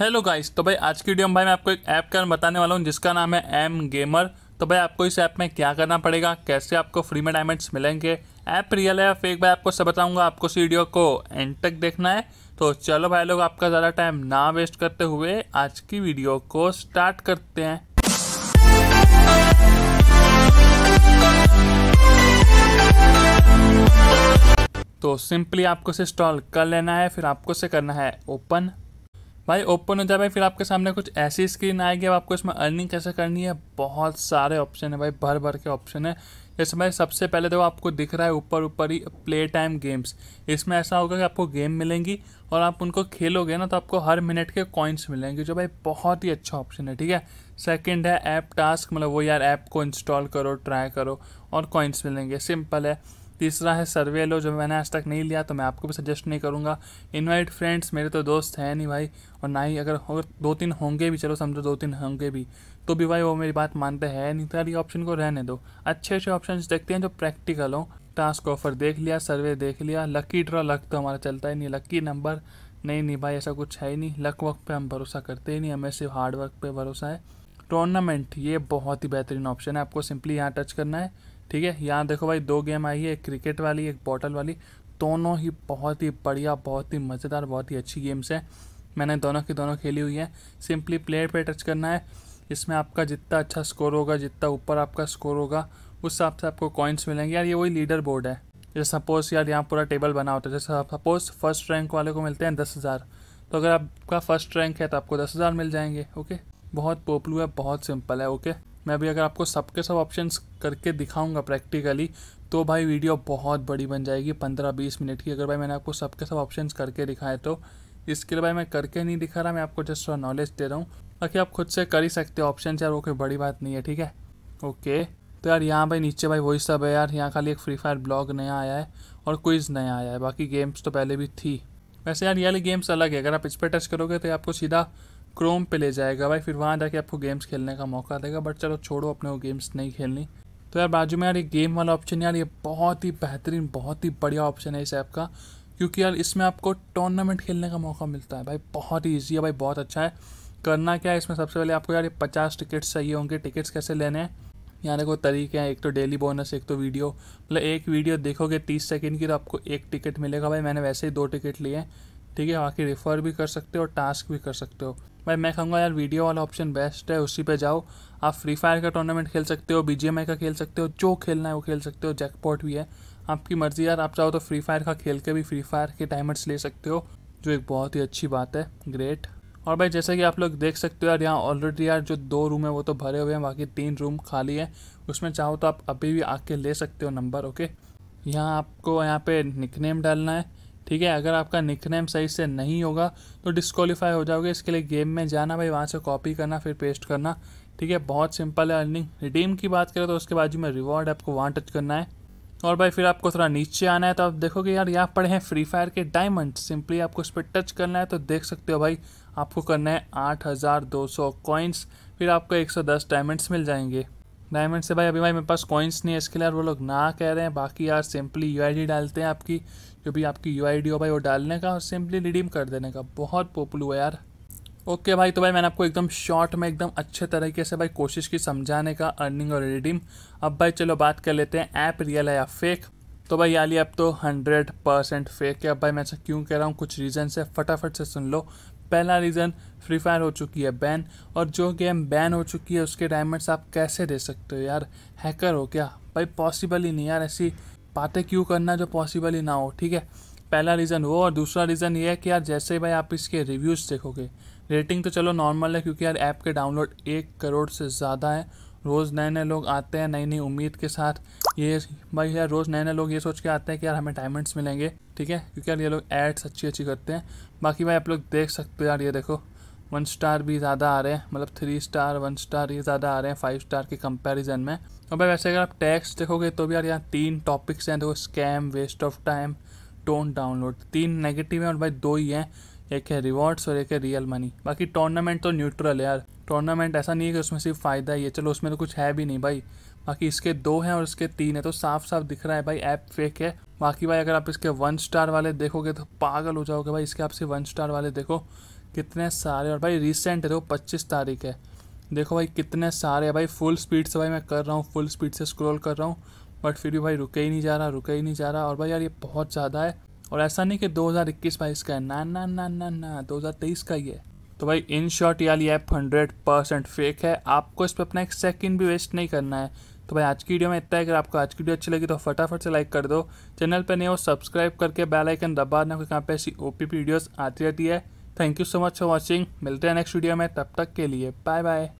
hello guys तो भाई आज की वीडियो में भाई मैं आपको एक ऐप का बताने वाला हूँ जिसका नाम है एम गेमर तो भाई आपको इस ऐप में क्या करना पड़ेगा कैसे आपको फ्री में डायमंड्स मिलेंगे ऐप रियल है या फेक भाई आपको सब बताऊंगा आपको इस वीडियो को एंड तक देखना है तो चलो भाई लोग आपका ज़्यादा टाइम ना वेस्ट करते हुए आज की वीडियो को स्टार्ट करते हैं तो सिंपली आपको इसे इंस्टॉल कर लेना है फिर आपको इसे करना है ओपन भाई ओपन हो जाए भाई फिर आपके सामने कुछ ऐसी स्क्रीन आएगी अब आपको इसमें अर्निंग कैसे करनी है बहुत सारे ऑप्शन है भाई भर भर के ऑप्शन है जैसे भाई सबसे पहले तो आपको दिख रहा है ऊपर ऊपर ही प्ले टाइम गेम्स इसमें ऐसा होगा कि आपको गेम मिलेंगी और आप उनको खेलोगे ना तो आपको हर मिनट के कॉइन्स मिलेंगे जो भाई बहुत ही अच्छा ऑप्शन है ठीक है सेकंड है ऐप टास्क मतलब वो यार ऐप को इंस्टॉल करो ट्राई करो और कॉइन्स मिलेंगे सिंपल है तीसरा है सर्वे लो जो मैंने आज तक नहीं लिया तो मैं आपको भी सजेस्ट नहीं करूँगा इनवाइट फ्रेंड्स मेरे तो दोस्त हैं नहीं भाई और ना ही अगर दो तीन होंगे भी चलो समझो दो तीन होंगे भी तो भी भाई वो मेरी बात मानते हैं नहीं तो ये ऑप्शन को रहने दो अच्छे अच्छे ऑप्शन देखते हैं जो प्रैक्टिकल हो टास्क ऑफर देख लिया सर्वे देख लिया लकी ड्रॉ लक तो हमारा चलता ही नहीं लकी नंबर नहीं नहीं भाई ऐसा कुछ है ही नहीं लक वक पे हम भरोसा करते ही नहीं हमें सिर्फ हार्ड वर्क पे भरोसा है टूर्नामेंट ये बहुत ही बेहतरीन ऑप्शन है आपको सिंपली यहाँ टच करना है ठीक है यहाँ देखो भाई दो गेम आई है एक क्रिकेट वाली एक बॉटल वाली दोनों ही बहुत ही बढ़िया बहुत ही मज़ेदार बहुत ही अच्छी गेम्स हैं मैंने दोनों की दोनों खेली हुई हैं सिंपली प्लेयर पे टच करना है इसमें आपका जितना अच्छा स्कोर होगा जितना ऊपर आपका स्कोर होगा उस हिसाब से आपको कॉइन्स मिलेंगे यार ये वही लीडर बोर्ड है जैसे सपोज़ यार यहाँ पूरा टेबल बना होता है जैसे सपोज़ फर्स्ट रैंक वाले को मिलते हैं दस हज़ार तो अगर आपका फर्स्ट रैंक है तो आपको दस हज़ार मिल जाएंगे ओके बहुत पॉपुलर है बहुत सिंपल है ओके मैं भी अगर आपको सबके सब सब करके दिखाऊंगा प्रैक्टिकली तो भाई वीडियो बहुत बड़ी बन जाएगी पंद्रह बीस मिनट की अगर भाई मैंने आपको सबके सब सब करके दिखाए तो इसके लिए भाई मैं करके नहीं दिखा रहा मैं आपको जस्ट नॉलेज दे रहा हूँ बाकी आप खुद से कर ही सकते हो ऑप्शन यार वो कोई बड़ी बात नहीं है ठीक है ओके तो यार यहाँ भाई नीचे भाई वही सब है यार यहाँ खाली एक फ्री फायर ब्लॉग नया आया है और क्विज़ नया आया है बाकी गेम्स तो पहले भी थी वैसे यार ये गेम्स अलग है अगर आप इस पर टच करोगे तो आपको सीधा क्रोम पे ले जाएगा भाई फिर वहाँ जाके आपको गेम्स खेलने का मौका देगा बट चलो छोड़ो अपने वो गेम्स नहीं खेलनी तो यार बाजू में यार ये गेम वाला ऑप्शन यार ये बहुत ही बेहतरीन बहुत ही बढ़िया ऑप्शन है इस ऐप का क्योंकि यार इसमें आपको टूर्नामेंट खेलने का मौका मिलता है भाई बहुत ही ईजी है भाई बहुत अच्छा है करना क्या है इसमें सबसे पहले आपको यार ये पचास टिकट्स चाहिए होंगे टिकट्स कैसे लेने हैं यहाँ देखो तरीके हैं एक तो डेली बोनस एक तो वीडियो मतलब एक वीडियो देखोगे तीस सेकेंड की तो आपको एक टिकट मिलेगा भाई मैंने वैसे ही दो टिकट लिए हैं ठीक है बाकी रेफ़र भी कर सकते हो टास्क भी कर सकते हो भाई मैं कहूँगा यार वीडियो वाला ऑप्शन बेस्ट है उसी पे जाओ आप फ्री फायर का टूर्नामेंट खेल सकते हो बी का खेल सकते हो जो खेलना है वो खेल सकते हो जैकपॉट भी है आपकी मर्ज़ी यार आप चाहो तो फ्री फायर का खेल के भी फ्री फायर के टाइमर्स ले सकते हो जो एक बहुत ही अच्छी बात है ग्रेट और भाई जैसे कि आप लोग देख सकते हो यार यहाँ ऑलरेडी यार जो दो रूम है वो तो भरे हुए हैं बाकी तीन रूम खाली है उसमें चाहो तो आप अभी भी आके ले सकते हो नंबर ओके यहाँ आपको यहाँ पे निकनेम डालना है ठीक है अगर आपका निक नेम सही से नहीं होगा तो डिस्कालीफाई हो जाओगे इसके लिए गेम में जाना भाई वहाँ से कॉपी करना फिर पेस्ट करना ठीक है बहुत सिंपल है अर्निंग रिडीम की बात करें तो उसके बाजू में रिवॉर्ड आपको वहाँ टच करना है और भाई फिर आपको थोड़ा नीचे आना है तो आप देखोगे यार यहाँ पड़े हैं फ्री फायर के डायमंड सिंपली आपको इस पर टच करना है तो देख सकते हो भाई आपको करना है आठ हज़ार दो सौ कॉइन्स फिर आपको एक सौ दस डायमंड्स मिल जाएंगे डायमंड से भाई अभी भाई मेरे पास कॉइन्स नहीं है इसके लिए यार वो लोग ना कह रहे हैं बाकी यार सिंपली यू डालते हैं आपकी जो भी आपकी यू हो भाई वो डालने का और सिंपली रिडीम कर देने का बहुत पॉपुलर है यार ओके भाई तो भाई मैंने आपको एकदम शॉर्ट में एकदम अच्छे तरीके से भाई कोशिश की समझाने का अर्निंग और रिडीम अब भाई चलो बात कर लेते हैं ऐप रियल है या फेक तो भाई याली अब तो हंड्रेड परसेंट फेक है अब भाई मैं ऐसा क्यों कह रहा हूँ कुछ रीज़न से फटाफट से सुन लो पहला रीज़न फ्री फायर हो चुकी है बैन और जो गेम बैन हो चुकी है उसके डायमंड्स आप कैसे दे सकते हो यार हैकर हो क्या भाई पॉसिबल ही नहीं यार ऐसी बातें क्यों करना जो पॉसिबल ही ना हो ठीक है पहला रीज़न वो और दूसरा रीज़न ये है कि यार जैसे ही भाई आप इसके रिव्यूज़ देखोगे रेटिंग तो चलो नॉर्मल है क्योंकि यार ऐप के डाउनलोड एक करोड़ से ज़्यादा है रोज़ नए नए लोग आते हैं नई नई उम्मीद के साथ ये भाई यार रोज़ नए नए लोग ये सोच के आते हैं कि यार हमें डायमंड्स मिलेंगे ठीक है क्योंकि यार ये लोग एड्स अच्छी अच्छी करते हैं बाकी भाई आप लोग देख सकते हो यार ये देखो वन स्टार भी ज़्यादा आ रहे हैं मतलब थ्री स्टार वन स्टार ये ज़्यादा आ रहे हैं फाइव स्टार के कंपैरिजन में और भाई वैसे अगर आप टैक्स देखोगे तो भी यार यहाँ तीन टॉपिक्स हैं देखो scam waste of time tone download तीन नेगेटिव हैं और भाई दो ही हैं एक है रिवॉर्ड्स और एक है रियल मनी बाकी टूर्नामेंट तो न्यूट्रल है यार टूर्नामेंट ऐसा नहीं है कि उसमें सिर्फ फ़ायदा ही है चलो उसमें तो कुछ है भी नहीं भाई बाकी इसके दो हैं और इसके तीन है तो साफ साफ दिख रहा है भाई ऐप फेक है बाकी भाई अगर आप इसके वन स्टार वाले देखोगे तो पागल हो जाओगे भाई इसके आपसे वन स्टार वाले देखो कितने सारे और भाई रिसेंट है तो पच्चीस तारीख है देखो भाई कितने सारे भाई फुल स्पीड से भाई मैं कर रहा हूँ फुल स्पीड से स्क्रोल कर रहा हूँ बट फिर भी भाई रुके ही नहीं जा रहा रुके ही नहीं जा रहा और भाई यार ये बहुत ज़्यादा है और ऐसा नहीं कि 2021 बाईस का है ना ना ना ना ना तेईस का ही है तो भाई इन शॉर्ट ये वाली ऐप हंड्रेड परसेंट फेक है आपको इस पर अपना एक सेकंड भी वेस्ट नहीं करना है तो भाई आज की वीडियो में इतना है अगर आपको आज की वीडियो अच्छी लगी तो फटाफट से लाइक कर दो चैनल पर नहीं हो सब्सक्राइब करके बेल आइकन दबा देना क्योंकि यहाँ पे ऐसी ओ पी वीडियोज़ आती रहती है thank you so much for watching मिलते हैं नेक्स्ट वीडियो में तब तक के लिए बाय बाय